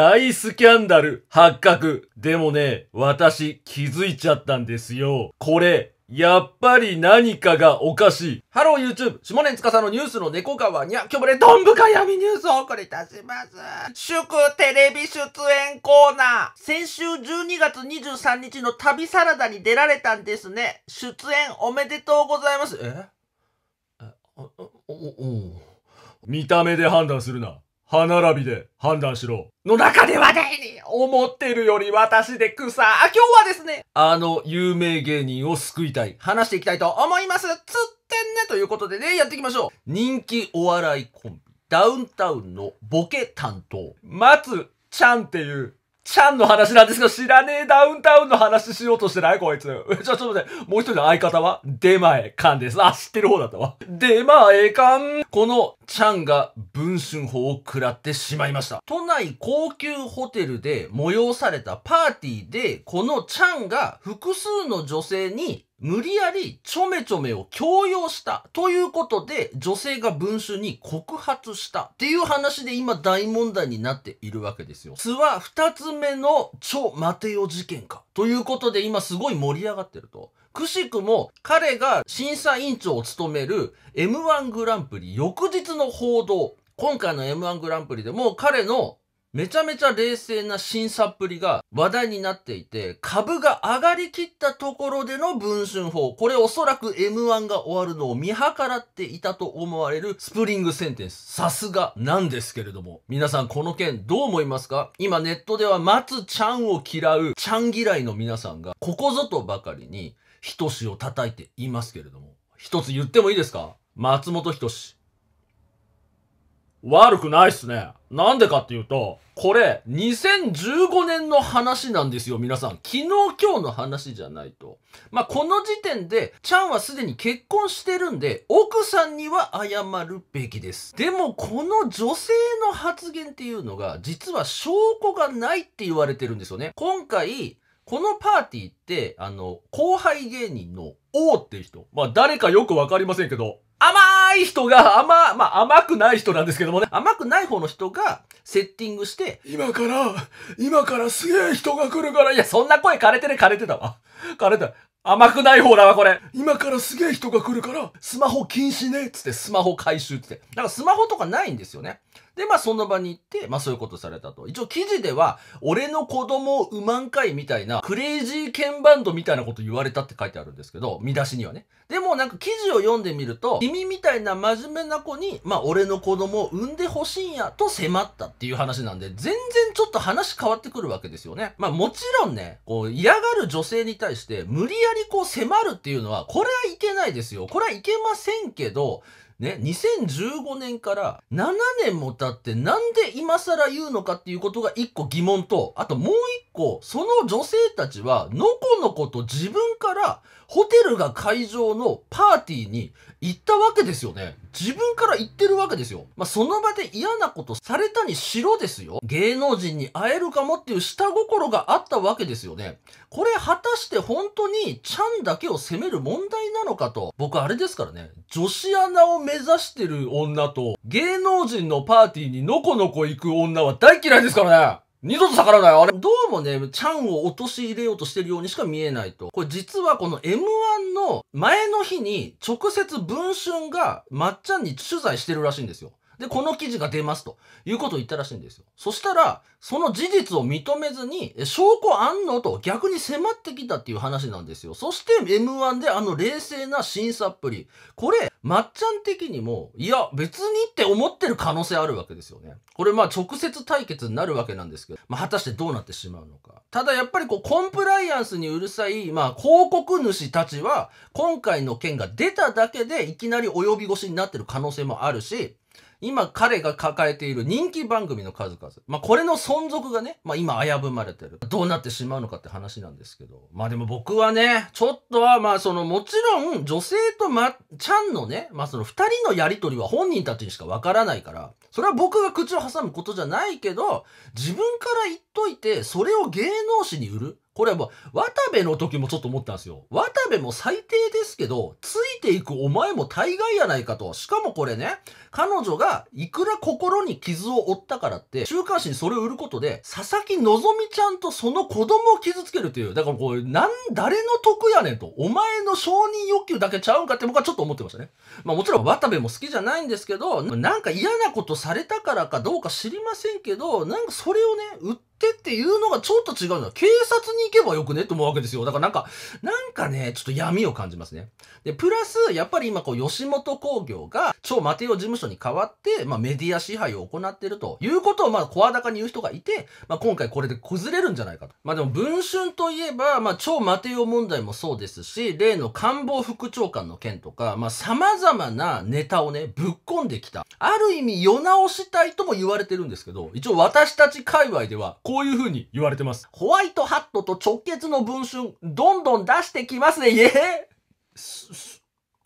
大スキャンダル発覚。でもね、私気づいちゃったんですよ。これ、やっぱり何かがおかしい。ハロー YouTube! 下年司のニュースの猫川にゃ、今日もね、どんぶか闇ニュースをお送りいたします。祝テレビ出演コーナー。先週12月23日の旅サラダに出られたんですね。出演おめでとうございます。ええお、お、お、見た目で判断するな。歯並びで判断しろ。の中ではね、思ってるより私で草。あ、今日はですね、あの有名芸人を救いたい。話していきたいと思います。つってんねということでね、やっていきましょう。人気お笑いコンビ、ダウンタウンのボケ担当、松ちゃんっていうちゃんの話なんですけど、知らねえダウンタウンの話しようとしてないこいつ。ちょ、ちょっと待って、もう一人の相方は出前勘です。あ、知ってる方だったわ。出前勘このちゃんが文春法を食らってしまいました。都内高級ホテルで催されたパーティーで、このちゃんが複数の女性に無理やりちょめちょめを強要したということで女性が文春に告発したっていう話で今大問題になっているわけですよ。巣は二つ目の超マテオ事件かということで今すごい盛り上がってると。くしくも彼が審査委員長を務める M1 グランプリ翌日の報道今回の M1 グランプリでも彼のめちゃめちゃ冷静な審査っぷりが話題になっていて、株が上がりきったところでの文春法。これおそらく M1 が終わるのを見計らっていたと思われるスプリングセンテンス。さすがなんですけれども。皆さんこの件どう思いますか今ネットでは松ちゃんを嫌う、ちゃん嫌いの皆さんが、ここぞとばかりに、ひとしを叩いていますけれども。一つ言ってもいいですか松本人志。悪くないっすね。なんでかっていうと、これ、2015年の話なんですよ、皆さん。昨日、今日の話じゃないと。まあ、この時点で、ちゃんはすでに結婚してるんで、奥さんには謝るべきです。でも、この女性の発言っていうのが、実は証拠がないって言われてるんですよね。今回、このパーティーって、あの、後輩芸人の王っていう人、まあ、誰かよくわかりませんけど、甘い人が、甘、まあ甘くない人なんですけどもね、甘くない方の人がセッティングして、今から、今からすげえ人が来るから、いや、そんな声枯れてね、枯れてたわ。枯れてた。甘くない方だわ、これ。今からすげえ人が来るから、スマホ禁止ね、つってスマホ回収って。だからスマホとかないんですよね。で、まあその場に行って、まあそういうことされたと。一応記事では、俺の子供を産まんかいみたいな、クレイジーケンバンドみたいなこと言われたって書いてあるんですけど、見出しにはね。でもなんか記事を読んでみると、君みたいな真面目な子に、まあ俺の子供を産んでほしいんや、と迫ったっていう話なんで、全然ちょっと話変わってくるわけですよね。まあもちろんね、こう嫌がる女性に対して、無理やりこう迫るっていうのは、これはいけないですよ。これはいけませんけど、ね、2015年から7年も経ってなんで今更言うのかっていうことが一個疑問と、あともう一個、その女性たちはのこのこと自分からホテルが会場のパーティーに行ったわけですよね。自分から言ってるわけですよ。まあ、その場で嫌なことされたにしろですよ。芸能人に会えるかもっていう下心があったわけですよね。これ果たして本当にちゃんだけを責める問題なのかと。僕あれですからね、女子アナを目指してる女と芸能人のパーティーにのこのこ行く女は大嫌いですからね。二度と逆らうなよあれどうもね、チャンを陥れようとしてるようにしか見えないと。これ実はこの M1 の前の日に直接文春がまっちゃんに取材してるらしいんですよ。で、この記事が出ますということを言ったらしいんですよ。そしたら、その事実を認めずに、証拠あんのと逆に迫ってきたっていう話なんですよ。そして M1 であの冷静な審査っぷり。これ、まっちゃん的にも、いや、別にって思ってる可能性あるわけですよね。これまあ直接対決になるわけなんですけど、まあ果たしてどうなってしまうのか。ただやっぱりこう、コンプライアンスにうるさい、まあ広告主たちは、今回の件が出ただけでいきなり及び腰になってる可能性もあるし、今彼が抱えている人気番組の数々。まあこれの存続がね、まあ今危ぶまれてる。どうなってしまうのかって話なんですけど。まあでも僕はね、ちょっとはまあそのもちろん女性とま、ちゃんのね、まあその二人のやりとりは本人たちにしかわからないから、それは僕が口を挟むことじゃないけど、自分から言っといて、それを芸能誌に売る。これはもう、渡部の時もちょっと思ったんですよ。渡部も最低ですけど、ついていくお前も大概やないかと。しかもこれね、彼女がいくら心に傷を負ったからって、週刊誌にそれを売ることで、佐々木希ちゃんとその子供を傷つけるという。だからこれ、なん、誰の得やねんと。お前の承認欲求だけちゃうんかって僕はちょっと思ってましたね。まあもちろん渡部も好きじゃないんですけど、なんか嫌なことされたからかどうか知りませんけど、なんかそれをね、ってっていうのがちょっと違うんだ。警察に行けばよくねと思うわけですよ。だからなんか、なんかね、ちょっと闇を感じますね。で、プラス、やっぱり今こう、吉本興業が、超マテオ事務所に代わって、まあ、メディア支配を行っているということを、まあ、声高に言う人がいて、まあ、今回これで崩れるんじゃないかと。まあ、でも、文春といえば、まあ、超マテオ問題もそうですし、例の官房副長官の件とか、まあ、様々なネタをね、ぶっ込んできた。ある意味、世直したいとも言われてるんですけど、一応私たち界隈では、こういう風に言われてます。ホワイトハットと直結の文春、どんどん出してきますね、いえ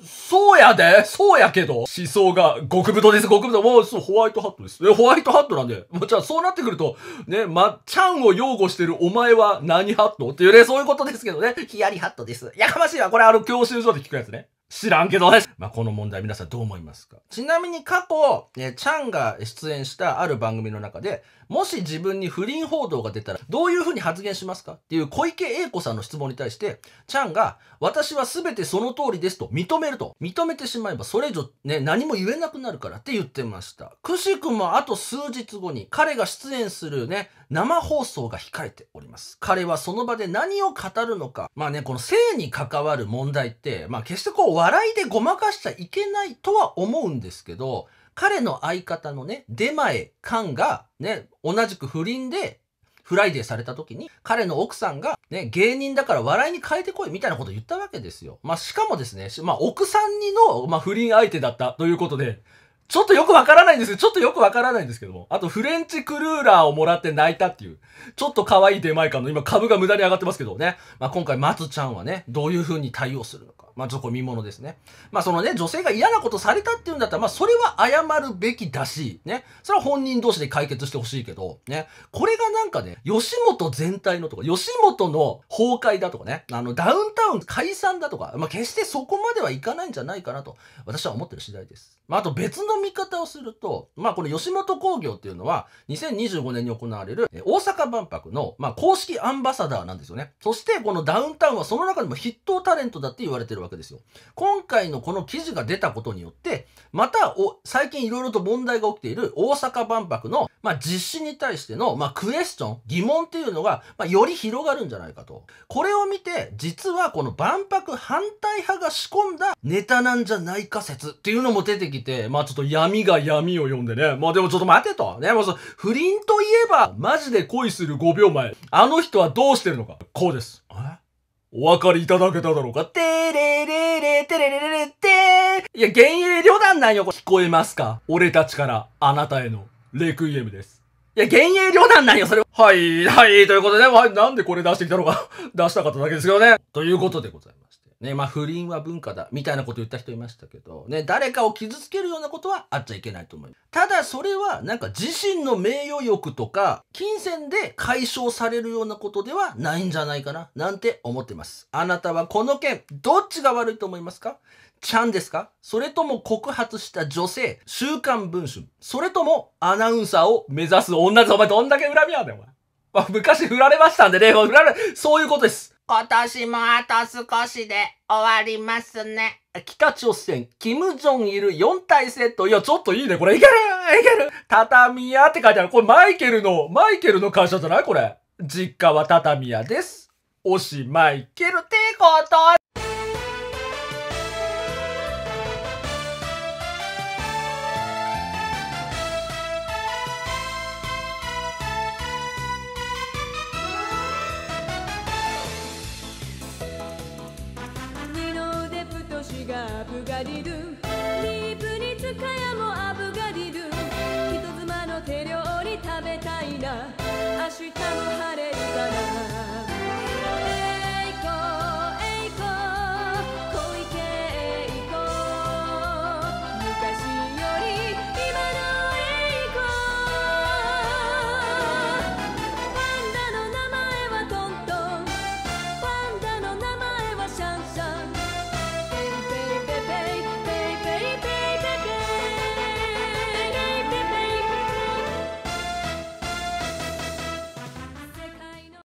そうやでそうやけど思想が、極太です、極太。もう、そう、ホワイトハットです。え、ホワイトハットなんで。もう、じゃあ、そうなってくると、ね、まちゃんを擁護してるお前は何ハットっていうね、そういうことですけどね。ヒヤリハットです。やかましいわ。これ、あの、教習所で聞くやつね。知らんけどね。まあ、この問題皆さんどう思いますかちなみに過去、えチャンが出演したある番組の中で、もし自分に不倫報道が出たら、どういうふうに発言しますかっていう小池栄子さんの質問に対して、チャンが、私は全てその通りですと認めると。認めてしまえば、それ以上ね、何も言えなくなるからって言ってました。くしくもあと数日後に、彼が出演するね、生放送が控えております。彼はその場で何を語るのか。まあね、この性に関わる問題って、まあ決してこう笑いでごまかしちゃいけないとは思うんですけど、彼の相方のね、出前勘がね、同じく不倫でフライデーされた時に、彼の奥さんが、ね、芸人だから笑いに変えてこいみたいなこと言ったわけですよ。まあ、しかもですね、まあ、奥さんにの、まあ、不倫相手だったということで、ちょっとよくわからないんですよ。ちょっとよくわからないんですけども。あと、フレンチクルーラーをもらって泣いたっていう、ちょっと可愛い出前感の、今株が無駄に上がってますけどね。まあ、今回、松ちゃんはね、どういう風に対応するのか。まあ、ちょっと見物ですね。まあ、そのね、女性が嫌なことされたっていうんだったら、まあ、それは謝るべきだし、ね。それは本人同士で解決してほしいけど、ね。これなんかね、吉本全体のとか、吉本の崩壊だとかね、あの、ダウンタウン解散だとか、まあ、決してそこまではいかないんじゃないかなと、私は思ってる次第です。まあ、あと別の見方をすると、まあ、この吉本興業っていうのは、2025年に行われる、え大阪万博の、まあ、公式アンバサダーなんですよね。そして、このダウンタウンはその中でも筆頭タレントだって言われてるわけですよ。今回のこの記事が出たことによって、また、お、最近いろいろと問題が起きている大阪万博の、まあ、実施に対しての、まあ、クエスョン、疑問っていうのが、まあ、より広がるんじゃないかと。これを見て、実はこの万博反対派が仕込んだネタなんじゃないか説っていうのも出てきて、まあちょっと闇が闇を読んでね、まあでもちょっと待てと。ね、もうそ不倫といえば、マジで恋する5秒前、あの人はどうしてるのか。こうです。えお分かりいただけただろうかてれれれてれれれれていや、幻影旅団なんよ、これ。聞こえますか俺たちからあなたへのレクイエムです。いや、幻影旅団なんよ、それは。はい、はい、ということで、まあ、なんでこれ出してきたのか 出したかっただけですけどね。ということでございまして。ね、まあ、不倫は文化だ、みたいなこと言った人いましたけど、ね、誰かを傷つけるようなことはあっちゃいけないと思います。ただ、それは、なんか自身の名誉欲とか、金銭で解消されるようなことではないんじゃないかな、なんて思ってます。あなたはこの件、どっちが悪いと思いますかちゃんですかそれとも告発した女性、週刊文春、それともアナウンサーを目指す女です。お前どんだけ恨みあんお前。まあ、昔振られましたんでね、振られ、そういうことです。今年もあと少しで終わりますね。北朝鮮、キム・ジョンイル4体セット。いや、ちょっといいね。これいけるいける畳屋って書いてある。これマイケルの、マイケルの会社じゃないこれ。実家は畳屋です。おしマイケルってことらりる